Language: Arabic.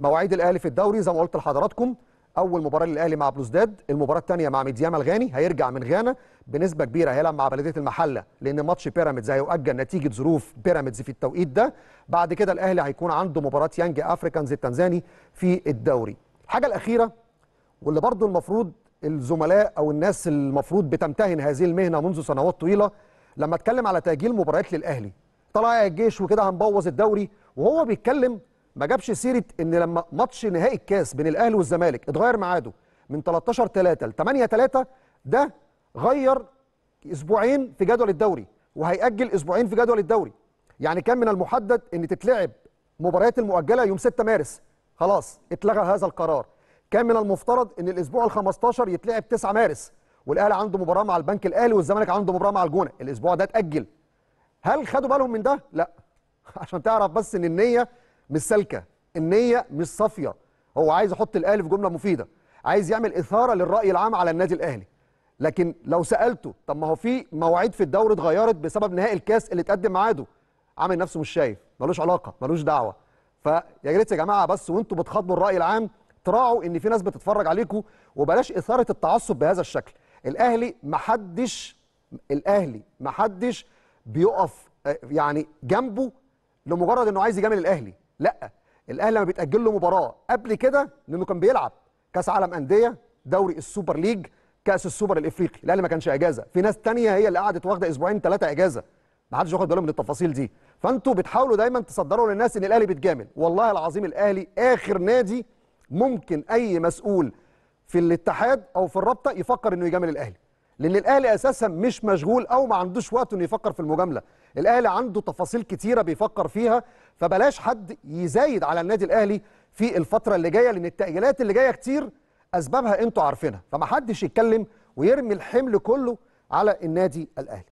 مواعيد الاهلي في الدوري زي ما قلت لحضراتكم اول مباراه للاهلي مع بلوزداد المباراه الثانيه مع ميديام الغاني هيرجع من غانا بنسبه كبيره هيلعب مع بلديه المحله لان ماتش بيراميدز هيؤجل نتيجه ظروف بيراميدز في التوقيت ده بعد كده الاهلي هيكون عنده مباراه يانج افريكانز التنزاني في الدوري الحاجه الاخيره واللي برضو المفروض الزملاء او الناس المفروض بتمتهن هذه المهنه منذ سنوات طويله لما اتكلم على تاجيل مباريات للاهلي طلع الجيش وكده هنبوظ الدوري وهو بيتكلم ما جابش سيره ان لما ماتش نهائي الكاس بين الاهلي والزمالك اتغير ميعاده من 13 3 ل 8 3 ده غير اسبوعين في جدول الدوري وهيأجل اسبوعين في جدول الدوري يعني كان من المحدد ان تتلعب مباريات المؤجله يوم 6 مارس خلاص اتلغى هذا القرار كان من المفترض ان الاسبوع ال 15 يتلعب 9 مارس والاهلي عنده مباراه مع البنك الاهلي والزمالك عنده مباراه مع الجونه الاسبوع ده اتاجل هل خدوا بالهم من ده لا عشان تعرف بس ان النيه مش سالكه النيه مش صافيه هو عايز يحط الاهلي في جمله مفيده عايز يعمل اثاره للراي العام على النادي الاهلي لكن لو سالته طب ما هو في مواعيد في الدوري اتغيرت بسبب نهائي الكاس اللي اتقدم ميعاده عامل نفسه مش شايف ملوش علاقه ملوش دعوه فيا ريت يا جماعه بس وانتوا بتخاطبوا الراي العام تراعوا ان في ناس بتتفرج عليكم وبلاش اثاره التعصب بهذا الشكل الاهلي محدش الاهلي محدش بيقف آه، يعني جنبه لمجرد انه عايز يجامل الاهلي لا الاهلي لما بيتاجل له مباراه قبل كده لانه كان بيلعب كاس عالم انديه دوري السوبر ليج كاس السوبر الافريقي الاهلي ما كانش اجازه في ناس تانية هي اللي قعدت واخده اسبوعين ثلاثه اجازه ما حدش واخد باله من التفاصيل دي فانتوا بتحاولوا دايما تصدروا للناس ان الاهلي بيتجامل والله العظيم الاهلي اخر نادي ممكن اي مسؤول في الاتحاد او في الرابطه يفكر انه يجامل الاهلي لان الاهلي اساسا مش مشغول او ما عندوش وقت انه يفكر في المجامله الاهلي عنده تفاصيل كتيره بيفكر فيها فبلاش حد يزايد على النادي الاهلي في الفتره اللي جايه لان التاجيلات اللي جايه كتير اسبابها انتوا عارفينها فما حدش يتكلم ويرمي الحمل كله على النادي الاهلي